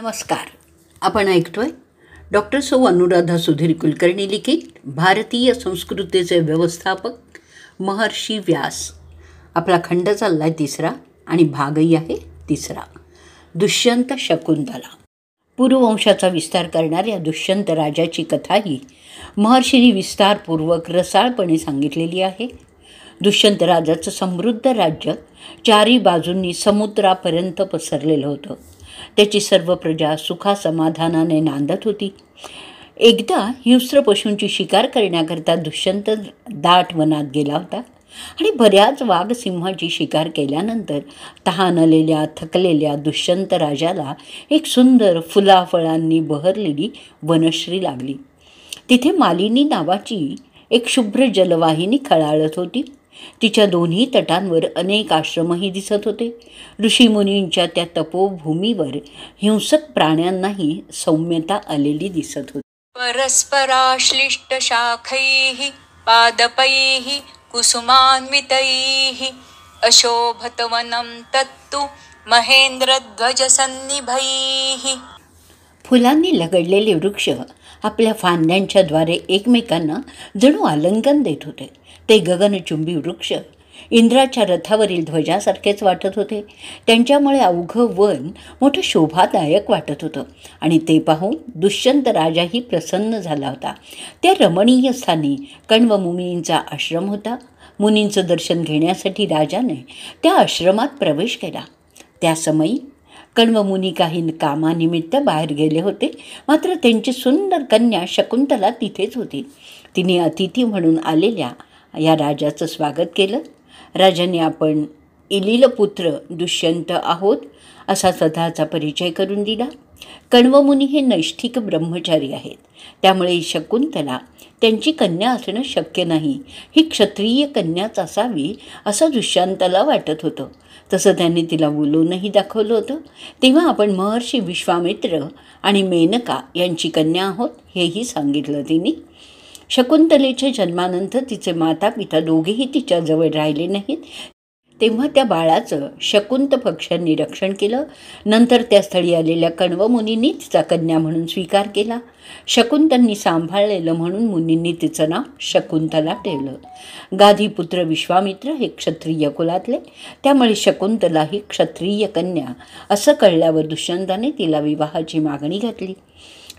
नमस्कार आपण ऐकतोय डॉक्टर सौ अनुराधा सुधीर कुलकर्णी लिखित भारतीय संस्कृतीचे व्यवस्थापक महर्षी व्यास आपला खंड चालला आहे तिसरा आणि भागही आहे तिसरा दुष्यंत शकुंतला पूर्ववंशाचा विस्तार करणाऱ्या दुष्यंत राजाची कथाही महर्षीने विस्तारपूर्वक रसाळपणे सांगितलेली आहे दुष्यंत राजाचं समृद्ध राज्य चारी बाजूंनी समुद्रापर्यंत पसरलेलं होतं त्याची सर्व प्रजा सुखासमाधानाने नांदत होती एकदा हिंस्र पशूंची शिकार करण्याकरता दुष्यंत दाट वनात गेला होता आणि बऱ्याच वाघसिंहाची शिकार केल्यानंतर तहानलेल्या थकलेल्या दुष्यंत राजाला एक सुंदर फुलाफळांनी बहरलेली वनश्री लागली तिथे मालिनी नावाची एक शुभ्र जलवाहिनी खळाळत होती तिच्या दोन्ही तटांवर अनेक आश्रमही दिसत होते ऋषीमुनींच्या त्या तपोभूमीवर हिंसक प्राण्यांनाही सौम्यता आलेली दिसत होती परस्पराश्लिष्टशाखैः पादपैः कुसुमान्वितैः अशोभतवनं तत्तु महेंद्रध्वजसन्निभैः फुलांनी लगडलेले वृक्ष आपल्या फांद्यांच्या द्वारे एकमेकांना जणू आलंकन देत होते ते गगनचुंबी वृक्ष इंद्राच्या रथावरील ध्वजासारखेच वाटत होते त्यांच्यामुळे अवघं वन मोठं शोभादायक वाटत होतं आणि ते पाहून दुष्यंत राजाही प्रसन्न झाला होता त्या रमणीय स्थानी कण्व आश्रम होता मुनींचं दर्शन घेण्यासाठी राजाने त्या आश्रमात प्रवेश केला त्या समयी कण्वमुनी काही कामानिमित्त बाहेर गेले होते मात्र त्यांची सुंदर कन्या शकुंतला तिथेच होती तिने अतिथी म्हणून आलेल्या या राजाचं स्वागत केलं राजाने आपण इलील पुत्र दुष्यंत आहोत असा स्वतःचा परिचय करून दिला कण्वमुनी हे नैष्ठिक ब्रह्मचारी आहेत त्यामुळे शकुंतला त्यांची कन्या असणं शक्य नाही ही क्षत्रिय कन्याच असावी असं दुष्यांताला वाटत होतं तसं त्यांनी तिला बोलूनही दाखवलं होतं तेव्हा आपण महर्षी विश्वामित्र आणि मेनका यांची कन्या आहोत हेही सांगितलं तिने शकुंतलेच्या जन्मानंतर तिचे माता पिता दोघेही तिच्याजवळ राहिले नाहीत तेव्हा त्या बाळाचं शकुंत पक्षांनी रक्षण केलं नंतर त्या स्थळी आलेल्या कण्व मुनींनी तिचा कन्या म्हणून स्वीकार केला शकुंतांनी सांभाळलेलं म्हणून मुनींनी तिचं नाव शकुंतला ठेवलं गाधीपुत्र विश्वामित्र हे क्षत्रिय कुलातले त्यामुळे शकुंतला ही क्षत्रिय कन्या असं कळल्यावर दुष्यंताने तिला विवाहाची मागणी घातली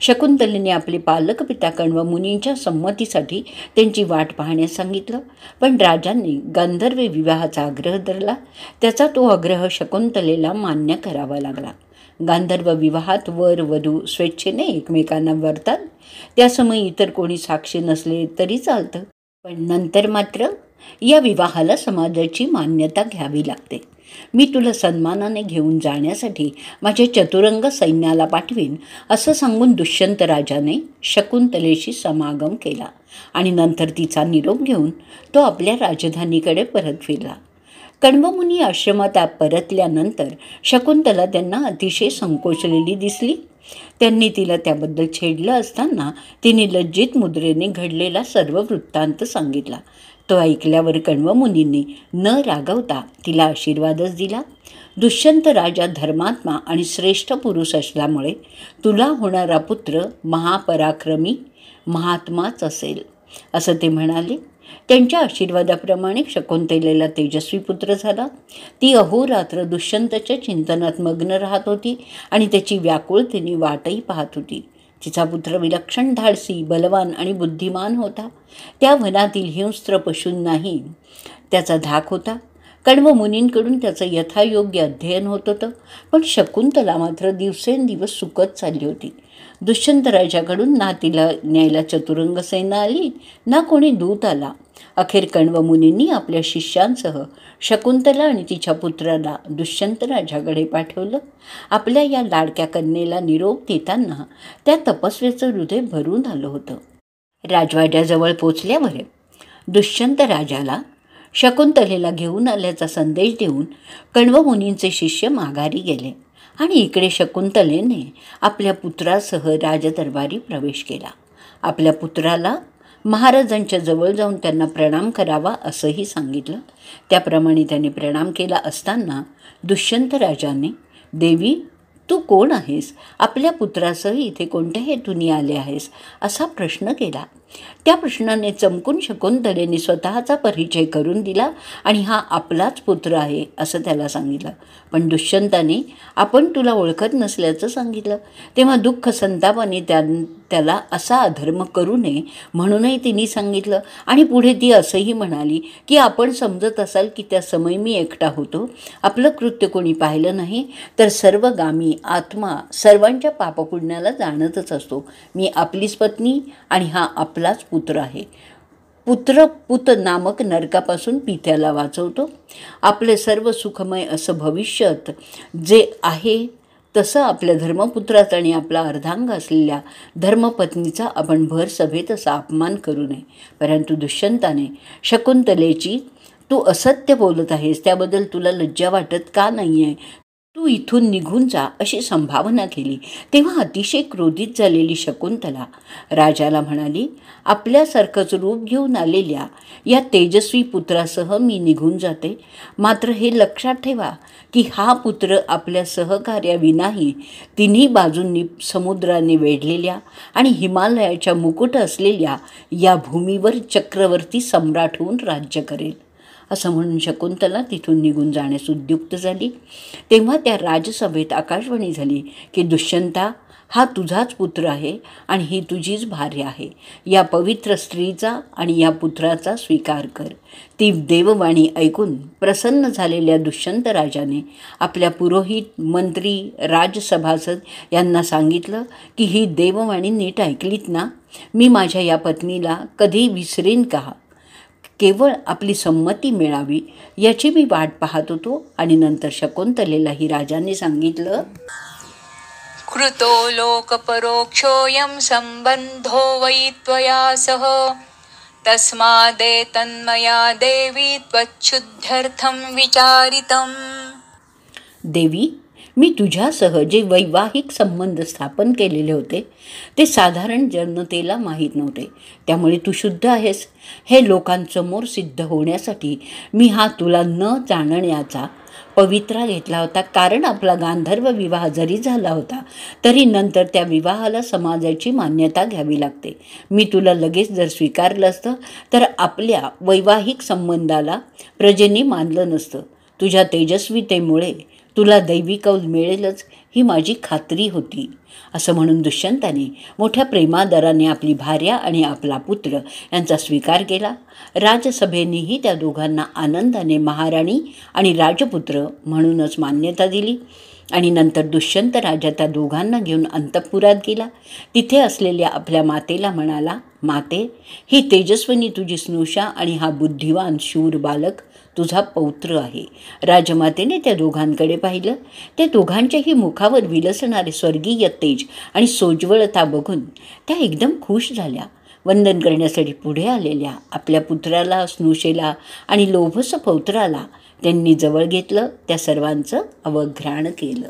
शकुंतलेने आपले पालकपिता व मुनींच्या संमतीसाठी त्यांची वाट पाहण्यास सांगितलं पण राजांनी गांधर्वे विवाहाचा आग्रह धरला त्याचा तो आग्रह शकुंतलेला मान्य करावा लागला गांधर्व विवाहात वर वधू स्वेच्छेने एकमेकांना वरतात त्यासमय इतर कोणी साक्षी नसले तरी चालतं पण नंतर मात्र या विवाहाला समाजाची मान्यता घ्यावी लागते मी तुला सन्मानाने घेऊन जाण्यासाठी माझ्या चतुरंग सैन्याला पाठवीन असं सांगून दुष्यंत राजाने शकुंतलेशी समागम केला आणि नंतर तिचा निरोप घेऊन तो आपल्या राजधानीकडे परत फिरला कण्वमुनी आश्रमात परतल्यानंतर शकुंतला त्यांना अतिशय संकोचलेली दिसली त्यांनी तिला त्याबद्दल छेडलं असताना तिने लज्जित मुद्रेने घडलेला सर्व वृत्तांत सांगितला तो ऐकल्यावर कण्व न रागवता तिला आशीर्वादच दिला दुष्यंत राजा धर्मात्मा आणि श्रेष्ठ पुरुष असल्यामुळे तुला होणारा पुत्र महापराक्रमी महात्माच असेल असं ते म्हणाले त्यांच्या आशीर्वादाप्रमाणे शकुंतलेला तेजस्वी पुत्र झाला ती अहोरात्र दुष्यंतच्या चिंतनात मग्न राहत होती आणि त्याची व्याकुळतेने वाटही पाहत होती तिचा पुत्र विलक्षण धाडसी बलवान आणि बुद्धिमान होता त्या वनातील हिंस्त्र पशूंनाही त्याचा धाक होता कण्व मुनींकडून त्याचं यथायोग्य अध्ययन होत होतं पण शकुंतला मात्र दिवसेंदिवस सुकत चालली होती दुष्यंत राजाकडून ना तिला न्यायला चतुरंग सेना आली ना कोणी दूत आला अखेर कण्व मुनींनी आपल्या शिष्यांसह शकुंतला आणि तिच्या पुत्राला दुष्यंत राजाकडे पाठवलं आपल्या या लाडक्या कन्येला निरोप देताना त्या तपस्वेचं हृदय भरून आलं होतं राजवाड्याजवळ पोचल्यावर दुष्यंत राजाला शकुंतलेला घेऊन आल्याचा संदेश देऊन कण्वमुनींचे शिष्य माघारी गेले आणि इकडे शकुंतलेने आपल्या पुत्रासह राजदरबारी प्रवेश केला आपल्या पुत्राला महाराजांच्या जवळ जाऊन त्यांना प्रणाम करावा असंही सांगितलं त्याप्रमाणे त्यांनी प्रणाम केला असताना दुष्यंत राजाने देवी तू कोण आहेस आपल्या पुत्रासह इथे कोणत्या हेतूने आले आहेस असा प्रश्न केला त्या प्रश्नाने चमकून शकुंतलेने स्वतःचा परिचय करून दिला आणि हा आपलाच पुत्र आहे असं त्याला सांगितलं पण दुष्यंताने आपण तुला ओळखत नसल्याचं सांगितलं तेव्हा दुःख संतापाने त्या त्याला असा अधर्म करू नये म्हणूनही तिने सांगितलं आणि पुढे ती असंही म्हणाली की आपण समजत असाल की त्या समय मी एकटा होतो आपलं कृत्य कोणी पाहिलं नाही तर सर्व गामी आत्मा सर्वांच्या पापपुण्याला जाणतच असतो मी आपलीच पत्नी आणि हा आपला आपलाच पुत्र आहे पुत्र पुत नामक नरकापासून पित्याला वाचवतो आपले सर्व सुखमय असं भविष्यत जे आहे तसं आपल्या धर्मपुत्रात आणि आपला अर्धांग असलेल्या धर्मपत्नीचा आपण भर सभेत असा अपमान करू नये परंतु दुष्यंताने शकुंतलेची तू असत्य बोलत आहेस त्याबद्दल तुला लज्जा वाटत का नाही आहे तू इथून निघून जा अशी संभावना केली तेव्हा अतिशय क्रोधित झालेली शकुंतला राजाला म्हणाली आपल्यासारखंच रूप घेऊन आलेल्या या तेजस्वी पुत्रासह मी निघून जाते मात्र हे लक्षात ठेवा की हा पुत्र आपल्या सहकार्याविनाही तिन्ही बाजूंनी समुद्राने वेढलेल्या आणि हिमालयाच्या मुकुट असलेल्या या भूमीवर चक्रवर्ती सम्राट होऊन राज्य करेल असं म्हणून शकुंतला तिथून निघून जाण्यास उद्युक्त झाली तेव्हा त्या राजसभेत आकाशवाणी झाली की दुष्यंता हा तुझाच पुत्र आहे आणि ही तुझीच भार्य आहे या पवित्र स्त्रीचा आणि या पुत्राचा स्वीकार कर ती देववाणी ऐकून प्रसन्न झालेल्या दुष्यंत राजाने आपल्या पुरोहित मंत्री राजसभासद यांना सांगितलं की ही देववाणी नीट ऐकलीत ना मी माझ्या या पत्नीला कधी विसरेन का केवळ आपली संमती मिळावी याची मी वाट पाहत होतो आणि नंतर शकुंतलेलाही राजाने सांगितलं कृतो परोक्षोयम संबंधो वै सह तस्मादे तन्मया देवी त्वच्छुद्ध्यर्थम विचारितम देवी मी तुझ्यासह जे वैवाहिक संबंध स्थापन केलेले होते ते साधारण जनतेला माहीत नव्हते त्यामुळे तू शुद्ध आहेस हे लोकांसमोर सिद्ध होण्यासाठी मी हा तुला न जाणण्याचा पवित्रा घेतला होता कारण आपला गांधर्व विवाह जरी झाला होता तरी नंतर त्या विवाहाला समाजाची मान्यता घ्यावी लागते मी तुला लगेच जर स्वीकारलं असतं तर आपल्या वैवाहिक संबंधाला प्रजेने मानलं नसतं तुझ्या तेजस्वीतेमुळे तुला दैवी कौल मिळेलच ही माझी खात्री होती असं म्हणून दुष्यंताने मोठ्या प्रेमादराने आपली भार्या आणि आपला पुत्र यांचा स्वीकार केला राजसभेनेही त्या दोघांना आनंदाने महाराणी आणि राजपुत्र म्हणूनच मान्यता दिली आणि नंतर दुष्यंत राजा त्या दोघांना घेऊन अंतपुरात गेला तिथे असलेल्या आपल्या मातेला म्हणाला माते ही तेजस्विनी तुझी स्नुषा आणि हा बुद्धिवान शूर बालक तुझा पौत्र आहे राजमातेने त्या दोघांकडे पाहिलं त्या दोघांच्याही मुखावर विलसणारे स्वर्गीय तेज आणि सोज्वळता बघून त्या एकदम खुश झाल्या वंदन करण्यासाठी पुढे आलेल्या आपल्या पुत्राला स्नुषेला आणि लोभस पौत्राला त्यांनी जवळ घेतलं त्या सर्वांचं अवघ्राण केलं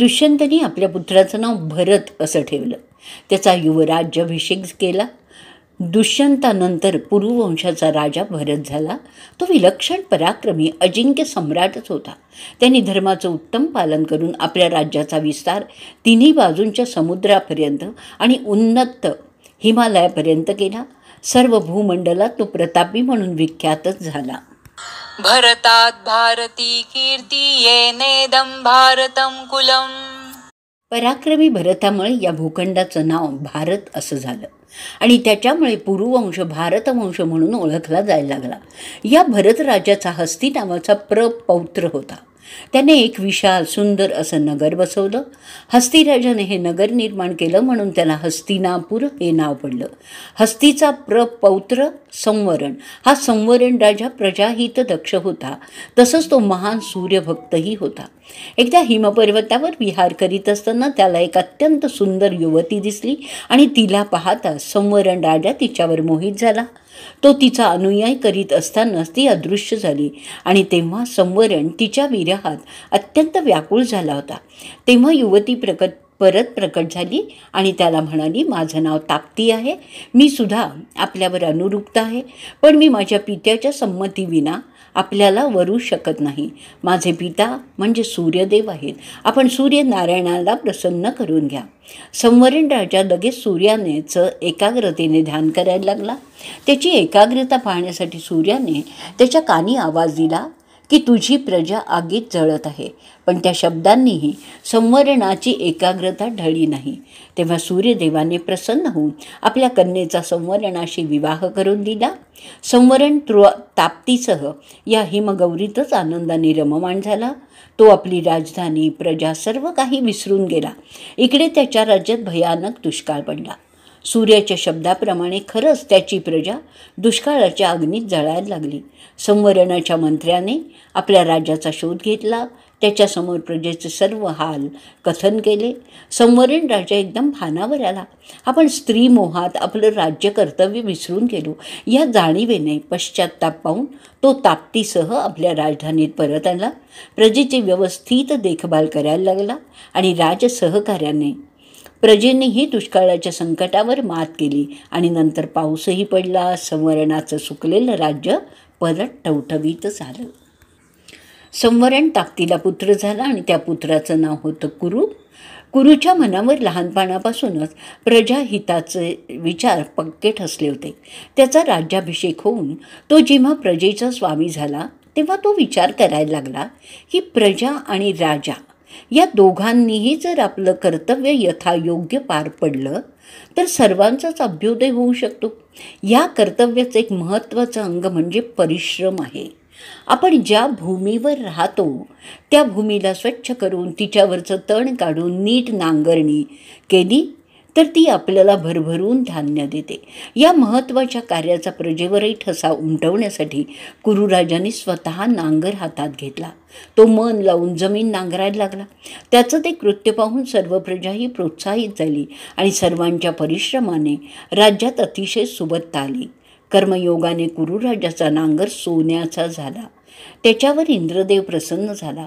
दुष्यंतनी आपल्या पुत्राचं नाव भरत असं ठेवलं त्याचा युवराज्याभिषेक केला दुष्यंतानंतर पुरुवंशाचा राजा भरत झाला तो विलक्षण पराक्रमी अजिंक्य सम्राटच होता त्यांनी धर्माचं उत्तम पालन करून आपल्या राज्याचा विस्तार तिन्ही बाजूंच्या समुद्रापर्यंत आणि उन्नत हिमालयापर्यंत केला सर्व भूमंडलात तो प्रतापी म्हणून विख्यातच झाला भरतात भारती कीर्ती येनेदम भारतम कुलम पराक्रमी भरतामुळे या भूखंडाचं नाव भारत असं झालं आणि त्याच्यामुळे पुरुवंश भारतवंश म्हणून ओळखला जायला लागला या भरतराजाचा हस्ती नावाचा प्रपौत्र होता त्याने एक विशाल सुंदर असं नगर बसवलं हस्तिराजाने हे नगर निर्माण केलं म्हणून त्याला हस्तिनापूर हे नाव पडलं हस्तीचा प्रपौत्र संवरण हा संवरण राजा प्रजाहित दक्ष होता तसंच तो महान सूर्यभक्तही होता एकदा हिमपर्वतावर विहार करीत असताना त्याला एक अत्यंत सुंदर युवती दिसली आणि तिला पाहता संवरण राजा तिच्यावर मोहित झाला तो तिचा अनुयाय करीत असतानाच ती अदृश्य झाली आणि तेव्हा संवरण तिच्या विरहात अत्यंत व्याकुळ झाला होता तेव्हा युवती प्रकट परत प्रकट झाली आणि त्याला म्हणाली माझं नाव ताकती आहे मी सुद्धा आपल्यावर अनुरुक्त आहे पण मी माझ्या पित्याच्या संमतीविना आपल्याला वरू शकत नाही माझे पिता म्हणजे सूर्यदेव आहेत आपण सूर्यनारायणाला प्रसन्न करून घ्या संवरण राजा लगेच सूर्यानेचं एकाग्रतेने ध्यान करायला लागला त्याची एकाग्रता पाहण्यासाठी सूर्याने त्याच्या कानी आवाज दिला की तुझी प्रजा आगीत जळत आहे पण त्या शब्दांनीही संवरणाची एकाग्रता ढळी नाही तेव्हा सूर्यदेवाने प्रसन्न होऊन आपल्या कन्येचा संवरणाशी विवाह करून दिला संवरण तृ ताप्तीसह या हिमगौरीतच आनंदाने रममाण झाला तो आपली राजधानी प्रजा सर्व काही विसरून गेला इकडे त्याच्या राज्यात भयानक दुष्काळ पडला सूर्याच्या शब्दाप्रमाणे खरंच त्याची प्रजा दुष्काळाच्या अग्नीत जळायला लागली संवरणाच्या मंत्र्याने आपल्या राजाचा शोध घेतला त्याच्यासमोर प्रजेचे सर्व हाल कथन केले संवरण राजा एकदम भानावर आला आपण स्त्री मोहात आपलं राज्य कर्तव्य विसरून गेलो या जाणीवेने पश्चाताप पाहून तो ताप्तीसह आपल्या राजधानीत परत आला प्रजेची व्यवस्थित देखभाल करायला लागला आणि राजसहकार्याने ही दुष्काळाच्या संकटावर मात केली आणि नंतर पाऊसही पडला संवरणाचं सुकलेलं राज्य परत ठवठवीत झालं संवरण ताकतीला पुत्र झाला आणि त्या पुत्राचं नाव होतं कुरू कुरूच्या मनावर लहानपणापासूनच प्रजाहिताचे विचार पक्के ठसले होते त्याचा राज्याभिषेक होऊन तो जेव्हा प्रजेचा स्वामी झाला तेव्हा तो विचार करायला लागला की प्रजा आणि राजा या दोघांनीही जर आपलं कर्तव्य यथायोग्य पार पडलं तर सर्वांचाच अभ्युदय होऊ शकतो या कर्तव्याचं एक महत्त्वाचं अंग म्हणजे परिश्रम आहे आपण ज्या भूमीवर राहतो त्या भूमीला स्वच्छ करून तिच्यावरचं तण काढून नीट नांगरणी केली तर ती आपल्याला भरभरून धान्य देते या महत्त्वाच्या कार्याचा प्रजेवरही ठसा उमटवण्यासाठी कुरुराजाने स्वतः नांगर हातात घेतला तो मन लावून जमीन नांगरायला लागला त्याचं ते कृत्य पाहून सर्व प्रजाही प्रोत्साहित झाली आणि सर्वांच्या परिश्रमाने राज्यात अतिशय सुबत्ता आली कर्मयोगाने कुरुराजाचा नांगर सोन्याचा झाला त्याच्यावर इंद्रदेव प्रसन्न झाला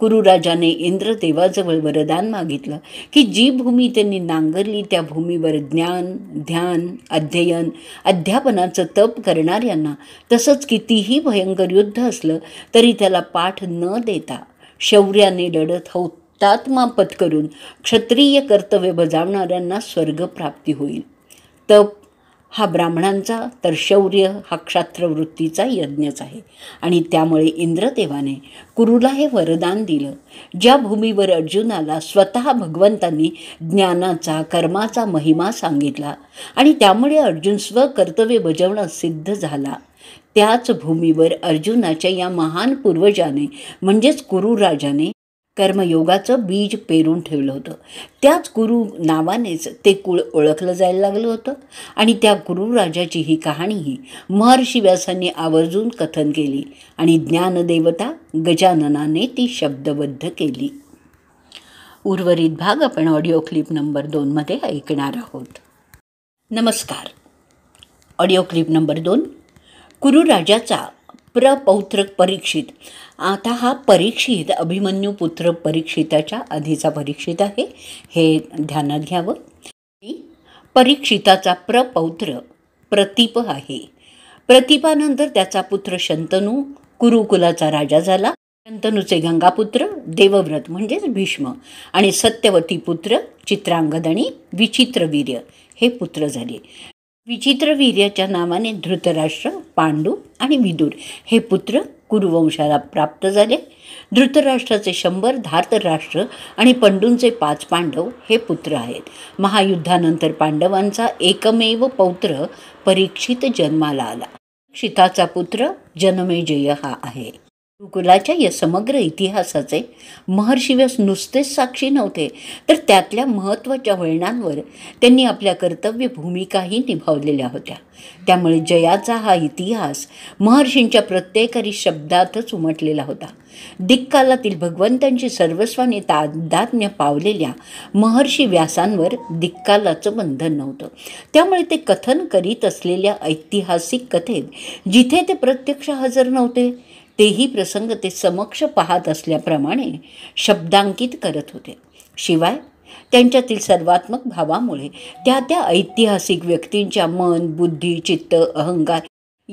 कुरुराजाने इंद्रदेवाजवळ वरदान मागितलं की जी भूमी त्यांनी नांगरली त्या भूमीवर ज्ञान ध्यान अध्ययन अध्यापनाचं तप करणाऱ्यांना तसंच कितीही भयंकर युद्ध असलं तरी त्याला पाठ न देता शौर्याने लढत हौतात्मा पत्करून क्षत्रिय कर्तव्य बजावणाऱ्यांना स्वर्गप्राप्ती होईल तप हा ब्राह्मणांचा तर शौर्य हा क्षात्रवृत्तीचा यज्ञच आहे आणि त्यामुळे इंद्रदेवाने कुरूला हे वरदान दिलं ज्या भूमीवर अर्जुनाला स्वतः भगवंतांनी ज्ञानाचा कर्माचा महिमा सांगितला आणि त्यामुळे अर्जुन स्वकर्तव्य बजावणं सिद्ध झाला त्याच भूमीवर अर्जुनाच्या या महान पूर्वजाने म्हणजेच कुरुराजाने कर्मयोगाचं बीज पेरून ठेवलं होतं त्याच गुरु नावानेच ते कुळ ओळखलं जायला लागलं होतं आणि त्या गुरुराजाची ही कहाणीही महर्षी व्यासांनी आवर्जून कथन केली आणि ज्ञानदेवता गजाननाने ती शब्दबद्ध केली उर्वरित भाग आपण ऑडिओ क्लिप नंबर दोनमध्ये ऐकणार आहोत नमस्कार ऑडिओ क्लिप नंबर दोन कुरुराजाचा प्रपौत्र परीक्षित आता हा परीक्षित अभिमन्यू पुत्र परीक्षिताच्या आधीचा परीक्षित आहे हे ध्यानात घ्यावं परीक्षिताचा प्रपौत्र प्रतीप आहे प्रतिपानंतर त्याचा पुत्र शंतनू कुरुकुलाचा राजा झाला शंतनूचे गंगापुत्र देवव्रत म्हणजेच भीष्म आणि सत्यवती पुत्र चित्रांगद आणि विचित्रवीर्य हे पुत्र झाले विचित्रवीर्याच्या नावाने धृतराष्ट्र पांडू आणि विदूर हे पुत्र कुरुवंशाला प्राप्त झाले धृतराष्ट्राचे शंभर धार्तराष्ट्र आणि पंडूंचे पाच पांडव हे पुत्र आहेत महायुद्धानंतर पांडवांचा एकमेव पौत्र परीक्षित जन्माला आला शिताचा पुत्र जनमेजय हा आहे गुरुकुलाच्या या समग्र इतिहासाचे व्यास नुसतेच साक्षी नव्हते तर त्यातल्या महत्त्वाच्या वळणांवर त्यांनी आपल्या कर्तव्य भूमिकाही निभावलेल्या होत्या त्यामुळे जयाचा हा इतिहास महर्षींच्या प्रत्येकरी शब्दातच उमटलेला होता दिक्कालातील भगवंतांची सर्वस्वाने तादात्म्य पावलेल्या महर्षी व्यासांवर दिक्कालाचं बंधन नव्हतं त्यामुळे ते कथन करीत असलेल्या ऐतिहासिक कथेत जिथे ते प्रत्यक्ष हजर नव्हते तेही प्रसंग ते समक्ष पाहत असल्याप्रमाणे शब्दांकित करत होते शिवाय त्यांच्यातील सर्वात्मक भावामुळे त्या त्या ऐतिहासिक व्यक्तींच्या मन बुद्धी चित्त अहंकार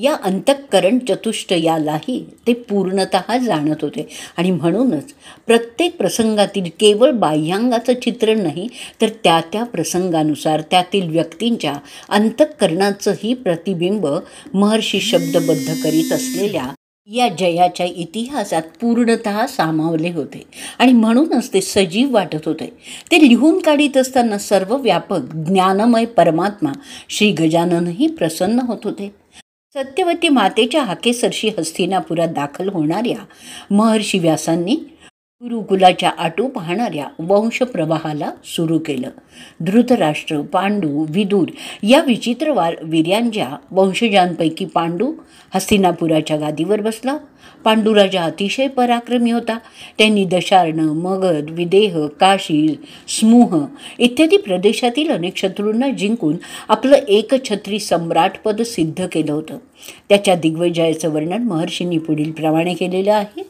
या अंतःकरण चतुष्टयालाही ते पूर्णत जाणत होते आणि म्हणूनच प्रत्येक प्रसंगातील केवळ बाह्यांगाचं चित्रण नाही तर त्या त्या प्रसंगानुसार त्यातील व्यक्तींच्या अंतःकरणाचंही प्रतिबिंब महर्षी शब्दबद्ध करीत असलेल्या या जयाच्या इतिहासात पूर्णत सामावले होते आणि म्हणूनच ते सजीव वाटत होते ते लिहून काढित असताना सर्व व्यापक ज्ञानमय परमात्मा श्री गजाननही प्रसन्न होत होते सत्यवती मातेच्या हाकेसरशी हस्तिनापुरात दाखल होणाऱ्या महर्षी व्यासांनी गुरुकुलाच्या आटू पाहणाऱ्या वंशप्रवाहाला सुरू केलं धृतराष्ट्र पांडू विदूर या विचित्र वा वीर्यांच्या वंशजांपैकी पांडू हस्तिनापुराच्या गादीवर बसला पांडुराजा अतिशय पराक्रमी होता त्यांनी दशार्ण मगध विदेह काशी स्मूह इत्यादी प्रदेशातील अनेक शत्रूंना जिंकून आपलं एकछत्री सम्राटपद सिद्ध केलं होतं त्याच्या दिग्विजयाचं वर्णन महर्षींनी पुढील प्रमाणे केलेलं आहे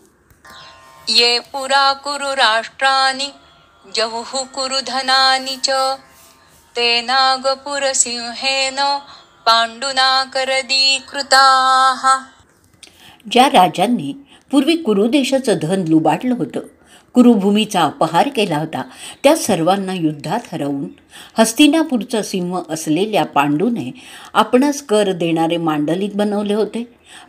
ये पुरा कुरु राष्ट्रानि कुरु कुरुधनानि च करदी कृता ज्या राजांनी पूर्वी कुरुदेशाचं धन लुबाडलं होतं कुरुभूमीचा अपहार केला होता त्या सर्वांना युद्धात हरवून हस्तिनापूरचं सिंह असलेल्या पांडूने आपणास कर देणारे मांडलिक बनवले होते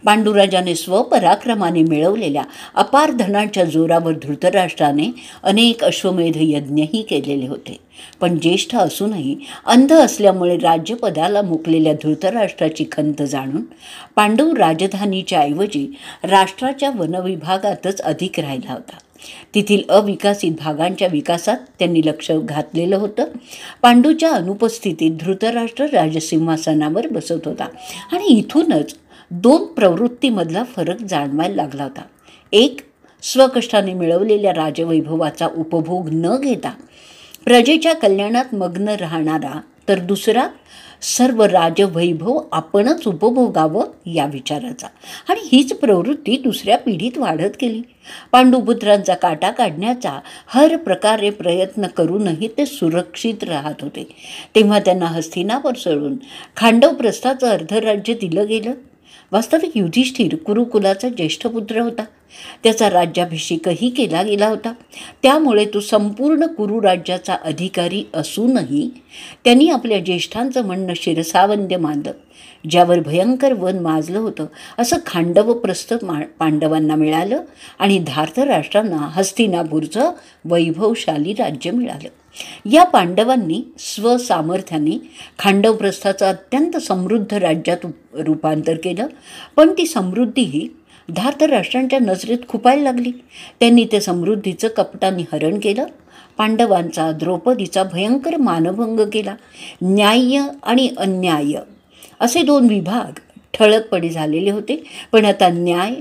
पांडुराजाने स्वपराक्रमाने मिळवलेल्या अपार धनाच्या जोरावर धृतराष्ट्राने अनेक अश्वमेध यज्ञही केलेले होते पण ज्येष्ठ असूनही अंध असल्यामुळे राज्यपदाला मुकलेल्या धृतराष्ट्राची खंत जाणून पांडू राजधानीच्या ऐवजी राष्ट्राच्या वनविभागातच अधिक राहिला होता तेथील अविकसित भागांच्या विकासात त्यांनी लक्ष घातलेलं होतं पांडूच्या अनुपस्थितीत धृतराष्ट्र राजसिंहासनावर बसत होता आणि इथूनच दोन प्रवृत्तीमधला फरक जाणवायला लागला होता एक स्वकष्टाने मिळवलेल्या राजवैभवाचा उपभोग न घेता प्रजेच्या कल्याणात मग्न राहणारा तर दुसरा सर्व राजवैभव आपणच उपभोगावं या विचाराचा आणि हीच प्रवृत्ती दुसऱ्या पिढीत वाढत गेली पांडुपुत्रांचा काटा काढण्याचा हर प्रकारे प्रयत्न करूनही ते सुरक्षित राहत होते तेव्हा त्यांना हस्तिनावर सळून खांडवप्रस्थाचं अर्धराज्य दिलं गेलं वास्तविक युधिष्ठिर कुरुकुलाचा ज्येष्ठ पुत्र होता त्याचा राज्याभिषेकही केला गेला होता त्यामुळे तो संपूर्ण कुरुराज्याचा अधिकारी असूनही त्यांनी आपल्या ज्येष्ठांचं म्हणणं शिरसावंद्य मानलं ज्यावर भयंकर वन माजलं होतं असं खांडवप्रस्थ मा पांडवांना मिळालं आणि धार्थ राष्ट्रांना हस्तिनापूरचं वैभवशाली राज्य मिळालं या पांडवांनी स्वसामर्थ्याने खांडवप्रस्थाचं अत्यंत समृद्ध राज्यात रूपांतर केलं पण ती समृद्धी ही धार तर राष्ट्रांच्या नजरेत खुपायला लागली त्यांनी ते समृद्धीचं कपटाने हरण केलं पांडवांचा द्रौपदीचा भयंकर मानभंग केला न्याय्य आणि अन्याय असे दोन विभाग ठळकपणे झालेले होते पण आता न्याय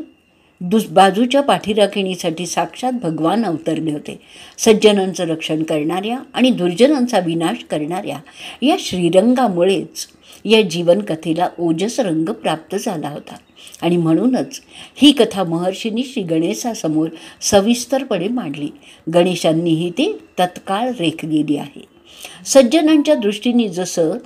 दुस बाजूच्या पाठीराखिणीसाठी साक्षात भगवान अवतरले होते सज्जनांचं रक्षण करणाऱ्या आणि दुर्जनांचा विनाश करणाऱ्या या श्रीरंगामुळेच या जीवनकथेला ओजस रंग प्राप्त झाला होता आणि म्हणूनच ही कथा महर्षींनी श्री गणेशासमोर सविस्तरपणे मांडली गणेशांनीही ती तत्काळ रेख गेली आहे सज्जनांच्या दृष्टीने जसं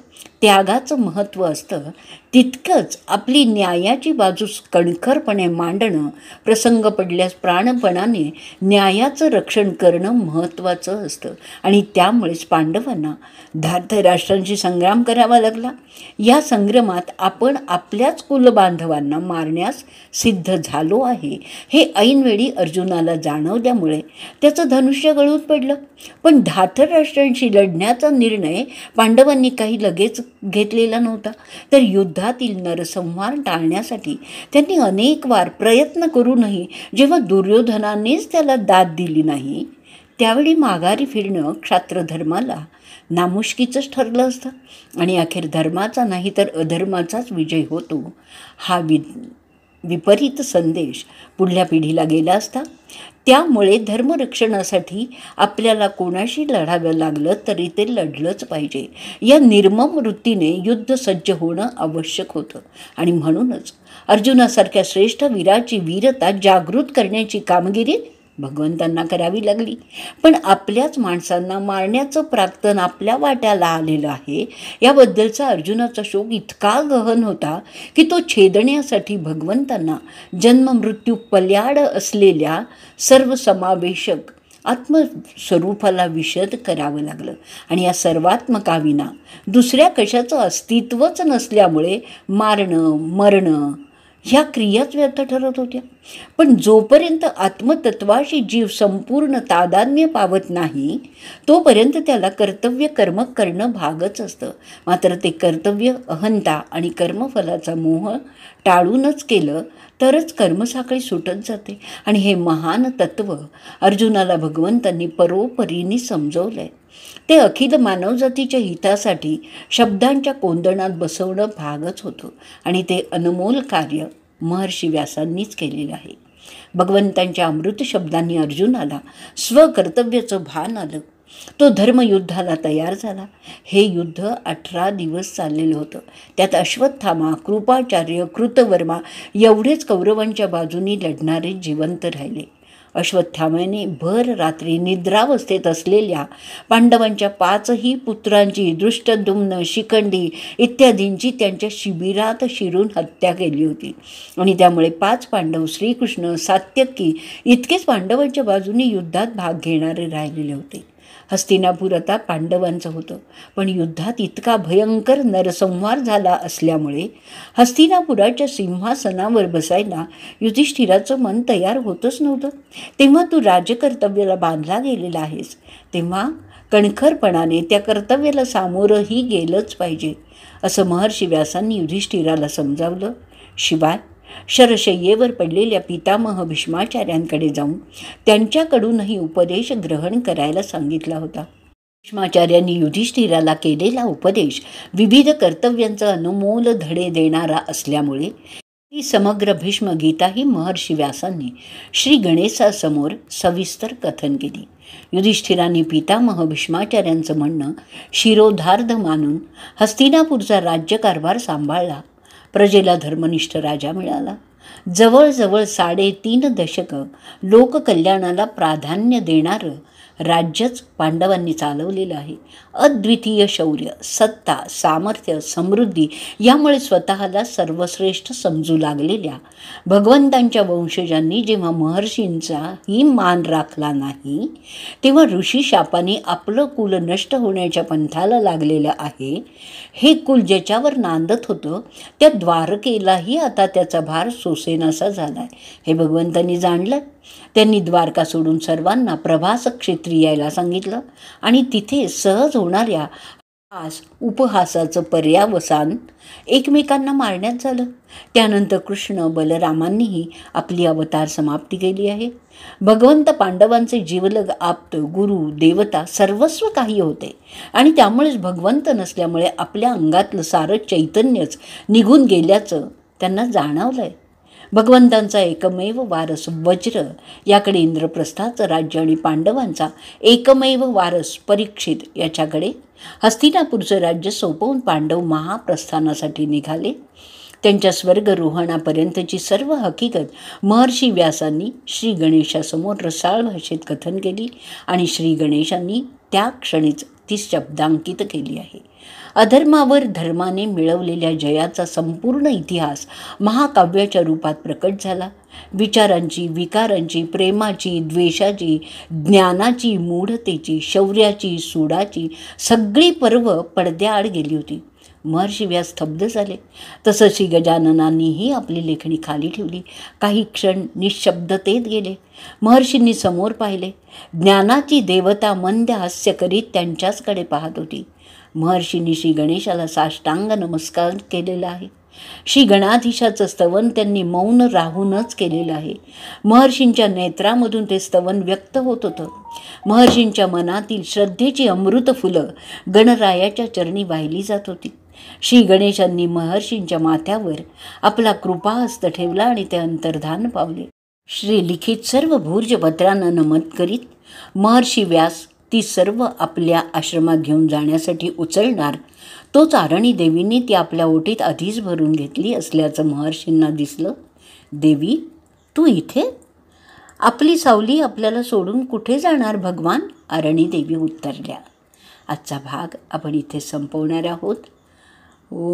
त्यागाचं महत्त्व असतं तितकंच आपली न्यायाची बाजू कणखरपणे मांडणं प्रसंग पडल्यास प्राणपणाने न्यायाचं रक्षण करणं महत्त्वाचं असतं आणि त्यामुळेच पांडवांना राष्ट्रांशी संग्राम करावा लागला या संग्रामात आपण आपल्याच कुलबांधवांना मारण्यास सिद्ध झालो आहे हे ऐनवेळी अर्जुनाला जाणवल्यामुळे त्याचं धनुष्य गळून पडलं पण राष्ट्रांशी लढण्याचा निर्णय पांडवांनी काही लगेच घेतलेला नव्हता तर युद्धातील नरसंहार टाळण्यासाठी त्यांनी अनेक वार प्रयत्न करूनही जेव्हा दुर्योधनानेच त्याला दाद दिली नाही त्यावेळी माघारी फिरणं क्षात्रधर्माला नामुष्कीचंच ठरलं असतं आणि अखेर धर्माचा नाही तर अधर्माचाच विजय होतो हा वि विपरीत संदेश पुढल्या पिढीला गेला असता त्यामुळे धर्मरक्षणासाठी आपल्याला कोणाशी लढावं लागलं तरी ते लढलंच पाहिजे या निर्मम वृत्तीने युद्ध सज्ज होणं आवश्यक होतं आणि म्हणूनच अर्जुनासारख्या श्रेष्ठ वीराची वीरता जागृत करण्याची कामगिरी भगवंतांना करावी लागली पण आपल्याच माणसांना मारण्याचं प्राक्तन आपल्या वाट्याला आलेलं आहे याबद्दलचा अर्जुनाचा शोक इतका गहन होता की तो छेदण्यासाठी भगवंतांना जन्ममृत्यू पल्याड असलेल्या सर्वसमावेशक आत्मस्वरूपाला विशद करावं लागलं आणि या सर्वात्मकाविना दुसऱ्या कशाचं अस्तित्वच नसल्यामुळे मारणं मरणं ह्या क्रियाच व्यर्थ ठरत होत्या पण जोपर्यंत आत्मतत्वाशी जीव संपूर्ण तादान्य पावत नाही तोपर्यंत त्याला कर्तव्य कर्म करणं भागच असतं मात्र ते कर्तव्य अहंता आणि कर्मफलाचा मोह टाळूनच केलं तरच कर्मसाखळी सुटत जाते आणि हे महान तत्व अर्जुनाला भगवंतांनी परोपरीने समजवलं आहे ते अखिल मानवजातीच्या हितासाठी शब्दांच्या कोंदणात बसवणं भागच होतं आणि ते अनमोल कार्य महर्षी व्यासांनीच केलेलं आहे भगवंतांच्या अमृत शब्दांनी अर्जुनाला स्वकर्तव्याचं भान आलं तो धर्मयुद्धाला तयार झाला हे युद्ध अठरा दिवस चाललेलं होतं त्यात अश्वत्थामा कृपाचार्य कृतवर्मा एवढेच कौरवांच्या बाजूनी लढणारे जिवंत राहिले अश्वत्थामाने भर रात्री निद्रावस्थेत असलेल्या पांडवांच्या पाचही पुत्रांची दृष्टदुम्न शिखंडी इत्यादींची त्यांच्या शिबिरात शिरून हत्या केली होती आणि त्यामुळे पाच पांडव श्रीकृष्ण सात्यकी इतकेच पांडवांच्या बाजूने युद्धात भाग घेणारे राहिलेले होते हस्तिनापूर आता पांडवांचं होतं पण युद्धात इतका भयंकर नरसंहार झाला असल्यामुळे हस्तिनापुराच्या सिंहासनावर बसायला युधिष्ठिराचं मन तयार होतच नव्हतं तेव्हा तू राजकर्तव्याला बांधला गेलेला आहेस तेव्हा कणखरपणाने त्या कर्तव्याला सामोरंही गेलंच पाहिजे असं महर्षी व्यासांनी युधिष्ठिराला समजावलं शिवाय शरशय्येवर पडलेल्या पितामह भीष्माचार्यांकडे जाऊन त्यांच्याकडूनही उपदेश ग्रहण करायला सांगितला होता भीष्माचार्यांनी युधिष्ठिराला केलेला उपदेश विविध कर्तव्यांचा अनुमोल धडे देणारा असल्यामुळे ती समग्र भीष्म गीताही महर्षी व्यासांनी श्री गणेशासमोर सविस्तर कथन केली युधिष्ठिराने पितामह भीष्माचार्यांचं म्हणणं शिरोधार्ध मानून हस्तिनापूरचा राज्यकारभार सांभाळला प्रजेला धर्मनिष्ठ राजा मिळाला जवळजवळ साडेतीन दशकं लोककल्याणाला प्राधान्य देणारं राज्यच पांडवांनी चालवलेलं आहे अद्वितीय शौर्य सत्ता सामर्थ्य समृद्धी यामुळे स्वतःला सर्वश्रेष्ठ समजू लागलेल्या भगवंतांच्या वंशजांनी जेव्हा महर्षींचा ही मान राखला नाही तेव्हा ऋषी शापाने आपलं कुल नष्ट होण्याच्या पंथाला लागलेलं आहे हे कुल ज्याच्यावर नांदत होतं त्या द्वारकेलाही आता त्याचा भार सोसेनासा झाला आहे हे भगवंतांनी जाणलं त्यांनी द्वारका सोडून सर्वांना प्रभास क्षेत्री यायला सांगितलं आणि तिथे सहज होणाऱ्या हास उपहासाचं पर्यावसान एकमेकांना मारण्यात झालं त्यानंतर कृष्ण बलरामांनीही आपली अवतार समाप्ती केली आहे भगवंत पांडवांचे जीवलग आप्त गुरु देवता सर्वस्व काही होते आणि त्यामुळेच भगवंत नसल्यामुळे आपल्या अंगातलं सारं चैतन्यच निघून गेल्याचं त्यांना जाणवलं आहे भगवंतांचा एकमेव वारस वज्र याकडे इंद्रप्रस्थाचं राज्य आणि पांडवांचा एकमेव वारस परीक्षित याच्याकडे हस्तिनापूरचं राज्य सोपवून पांडव महाप्रस्थानासाठी निघाले त्यांच्या स्वर्गरोहणापर्यंतची सर्व हकीकत महर्षी व्यासांनी श्री गणेशासमोर रसाळ भाषेत कथन केली आणि श्री गणेशांनी त्या क्षणीच ती शब्दांकित केली आहे अधर्मावर धर्माने मिळवलेल्या जयाचा संपूर्ण इतिहास महाकाव्याच्या रूपात प्रकट झाला विचारांची विकारांची प्रेमाची द्वेषाची ज्ञानाची मूढतेची शौर्याची सूडाची सगळी पर्व पडद्याआड गेली होती महर्षी व्यास स्तब्ध झाले तसं श्री गजाननांनीही आपली लेखणी खाली ठेवली काही क्षण निशब्दतेत गेले महर्षींनी समोर पाहिले ज्ञानाची देवता मंद हास्य करीत त्यांच्याचकडे पाहत होती महर्षींनी श्री गणेशाला साष्टांग नमस्कार केलेला आहे श्री गणाधीशाचं स्तवन त्यांनी मौन राहूनच केलेलं आहे महर्षींच्या नेत्रामधून ते स्तवन व्यक्त होत होतं महर्षींच्या मनातील श्रद्धेची अमृत फुलं गणरायाच्या चरणी वाहिली जात होती श्री गणेशांनी महर्षींच्या माथ्यावर आपला कृपा हस्त ठेवला आणि ते अंतर्धान पावले श्री लिखित सर्व भूर्जपत्रांना नमन करीत महर्षी व्यास ती सर्व आपल्या आश्रमात घेऊन जाण्यासाठी उचलणार तोच आरणी देवींनी ती आपल्या ओटीत आधीच भरून घेतली असल्याचं महर्षींना दिसलं देवी तू इथे आपली सावली आपल्याला सोडून कुठे जाणार भगवान आरणी देवी उत्तरल्या आजचा भाग आपण इथे संपवणार आहोत Om.